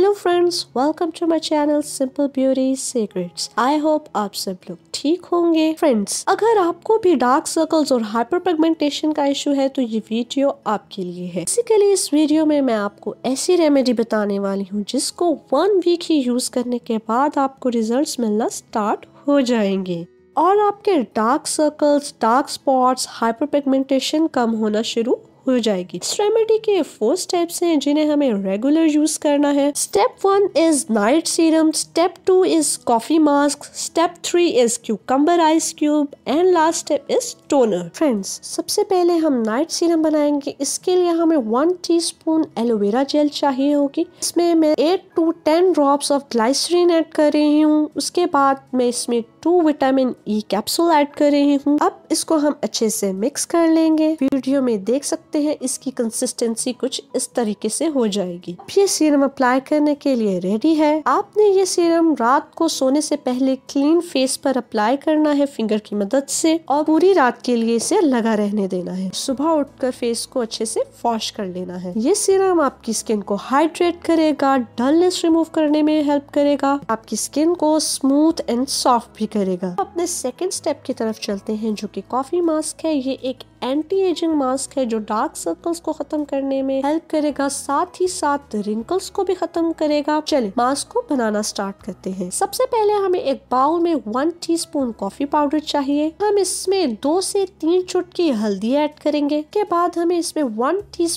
hello friends welcome to my channel simple beauty secrets I hope आप सब लोग ठीक होंगे फ्रेंड्स अगर आपको भी डार्क सर्कल्स और हाइपर पिगमेंटेशन का इशू है तो ये वीडियो आपके लिए है बेसिकली इस वीडियो में मैं आपको ऐसी रेमेडी बताने वाली हूँ जिसको वन वीक ही यूज करने के बाद आपको रिजल्ट मिलना स्टार्ट हो जाएंगे और आपके dark circles dark spots hyperpigmentation कम होना शुरू हो जाएगी इस रेमेडी के फोर स्टेप्स हैं जिन्हें हमें रेगुलर यूज करना है step one is night serum step two is coffee mask step three is cucumber ice cube and last step is toner friends सबसे पहले हम नाइट सीरम बनाएंगे इसके लिए हमें वन स्पून एलोवेरा जेल चाहिए होगी इसमें मैं eight to ten drop of glycerine add कर रही हूँ उसके बाद मैं इसमें two vitamin E capsule add कर रही हूँ अब इसको हम अच्छे से मिक्स कर लेंगे वीडियो में देख सकते हैं इसकी कंसिस्टेंसी कुछ इस तरीके से हो जाएगी ये सीरम अप्लाई करने के लिए रेडी है आपने ये सीरम रात को सोने से पहले क्लीन फेस पर अप्लाई करना है फिंगर की मदद से और पूरी रात के लिए इसे लगा रहने देना है सुबह उठकर फेस को अच्छे से वॉश कर लेना है ये सीरम आपकी स्किन को हाइड्रेट करेगा डलनेस रिमूव करने में हेल्प करेगा आपकी स्किन को स्मूथ एंड सॉफ्ट भी करेगा अपने सेकेंड स्टेप की तरफ चलते हैं जो की कि कॉफ़ी मास्क है ये एक एंटी एजिंग मास्क है जो डार्क सर्कल्स को खत्म करने में हेल्प करेगा साथ ही साथ रिंकल्स को भी खत्म करेगा चलिए मास्क को बनाना स्टार्ट करते हैं सबसे पहले हमें एक बाउल में वन टीस्पून कॉफी पाउडर चाहिए हम इसमें दो से तीन चुटकी हल्दी ऐड करेंगे के बाद हमें इसमें वन टी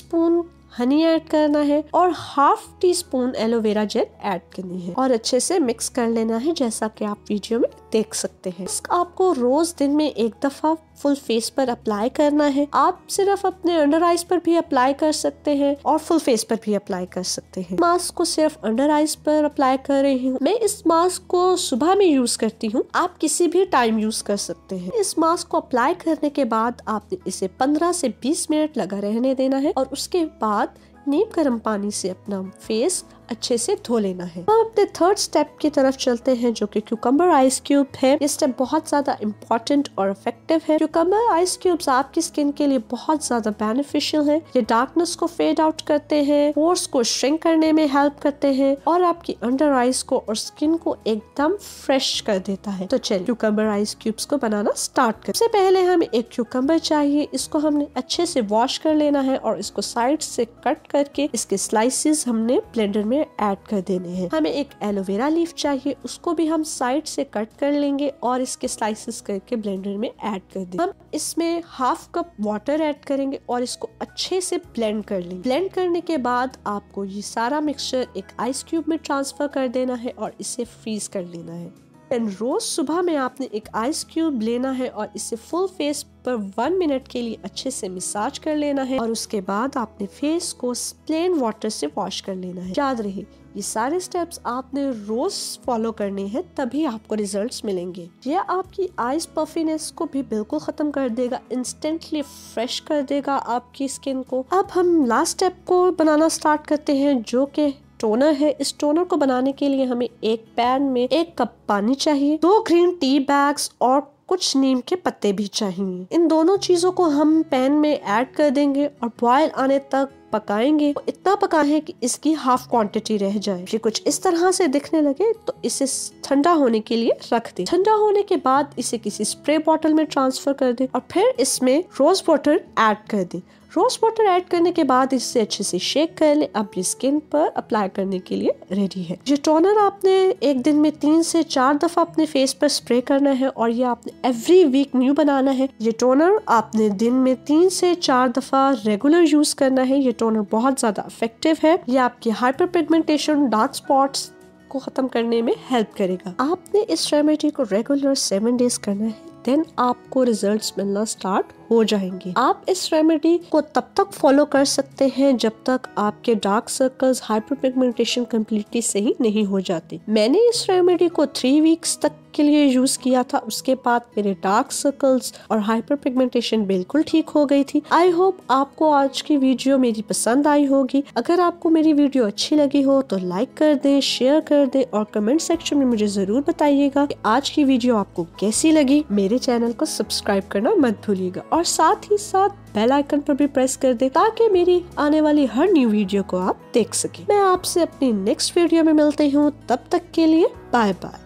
हनी ऐड करना है और half teaspoon aloe vera gel add करनी है और अच्छे से मिक्स कर लेना है जैसा कि आप वीडियो में देख सकते हैं आपको रोज दिन में एक दफा फुल फेस पर अप्लाई करना है आप सिर्फ अपने अंडर आइज पर भी अप्लाई कर सकते हैं और फुल फेस पर भी अप्लाई कर सकते हैं मास्क को सिर्फ अंडर आइज पर अप्लाई कर रही हूँ मैं इस मास्क को सुबह में यूज करती हूँ आप किसी भी टाइम यूज कर सकते हैं इस मास्क को अप्लाई करने के बाद आपने इसे पंद्रह से बीस मिनट लगा रहने देना है और उसके बाद नीम गर्म पानी से अपना फेस अच्छे से धो लेना है हम अपने थर्ड स्टेप की तरफ चलते हैं जो कि क्यूकम्बर आइस क्यूब है ये स्टेप बहुत ज्यादा इंपॉर्टेंट और इफेक्टिव है क्यूकम्बर आइस क्यूब आपकी स्किन के लिए बहुत ज्यादा बेनिफिशियल है ये डार्कनेस को फेड आउट करते हैं पोर्स को श्रिंक करने में हेल्प करते हैं और आपकी अंडर आइज को और स्किन को एकदम फ्रेश कर देता है तो चलिए क्यूकम्बर आइस क्यूब्स को बनाना स्टार्ट कर सबसे पहले हमें एक क्यूकम्बर चाहिए इसको हमने अच्छे से वॉश कर लेना है और इसको साइड से कट करके इसके स्लाइसिस हमने ब्लेंडर में हमें ऐड कर देने हैं हमें एक एलोवेरा लीफ चाहिए उसको भी हम साइड से कट कर लेंगे और इसके स्लाइसिस करके ब्लेंडर में ऐड कर देंगे हम इसमें हाफ कप वाटर ऐड करेंगे और इसको अच्छे से ब्लेंड कर लेंगे ब्लेंड करने के बाद आपको ये सारा मिक्सचर एक आइस क्यूब में ट्रांसफर कर देना है और इसे फ्रीज कर लेना है एंड रोज़ सुबह में आपने एक आइस क्यूब लेना है और इसे फुल फेस पर वन मिनट के लिए अच्छे से मिसाज कर लेना है और उसके बाद आपने फेस को प्लेन वाटर से वॉश कर लेना है याद रहे ये सारे स्टेप्स आपने रोज फॉलो करने हैं तभी आपको रिजल्ट्स मिलेंगे यह आपकी आइज पफीनेस को भी बिल्कुल खत्म कर देगा इंस्टेंटली फ्रेश कर देगा आपकी स्किन को अब हम लास्ट स्टेप को बनाना स्टार्ट करते हैं जो कि टोनर है इस टोनर को बनाने के लिए हमें एक पैन में एक कप पानी चाहिए दो ग्रीन टी बैग्स और कुछ नीम के पत्ते भी चाहिए इन दोनों चीजों को हम पैन में ऐड कर देंगे और बॉयल आने तक पकाएंगे तो इतना पकाएं कि इसकी हाफ क्वांटिटी रह जाए ये कुछ इस तरह से दिखने लगे तो इसे ठंडा होने के लिए रख दे ठंडा होने के बाद इसे किसी स्प्रे बॉटल में ट्रांसफर कर दे और फिर इसमें रोज वाटर ऐड कर दे रोज़ वाटर ऐड करने के बाद इसे अच्छे से शेक कर ले अब ये स्किन पर अप्लाई करने के लिए रेडी है ये टोनर आपने एक दिन में तीन से चार दफ़ा अपने फेस पर स्प्रे करना है और ये आपने एवरी वीक न्यू बनाना है ये टोनर आपने दिन में तीन से चार दफ़ा रेगुलर यूज़ करना है ये टोनर बहुत ज़्यादा इफेक्टिव है ये आपकी हाइपर पिगमेंटेशन डार्क स्पॉट्स को ख़त्म करने में हेल्प करेगा आपने इस रेमेडी को रेगुलर सेवन डेज करना है देन आपको रिजल्ट्स मिलना स्टार्ट हो जाएंगी आप इस रेमेडी को तब तक फॉलो कर सकते हैं जब तक आपके dark circles hyperpigmentation completely सही नहीं हो जाती मैंने इस रेमेडी को थ्री वीक्स तक के लिए यूज किया था उसके बाद मेरे डार्क सर्कल्स और हाइपर पिगमेंटेशन बिल्कुल ठीक हो गई थी आई होप आपको आज की वीडियो मेरी पसंद आई होगी अगर आपको मेरी वीडियो अच्छी लगी हो तो लाइक कर दें शेयर कर दें और कमेंट सेक्शन में मुझे जरूर बताइएगा कि आज की वीडियो आपको कैसी लगी मेरे चैनल को सब्सक्राइब करना मत भूलिएगा और साथ ही साथ बेल आइकन पर भी प्रेस कर दें ताकि मेरी आने वाली हर न्यू वीडियो को आप देख सकें मैं आपसे अपनी नेक्स्ट वीडियो में मिलते हूँ तब तक के लिए बाय बाय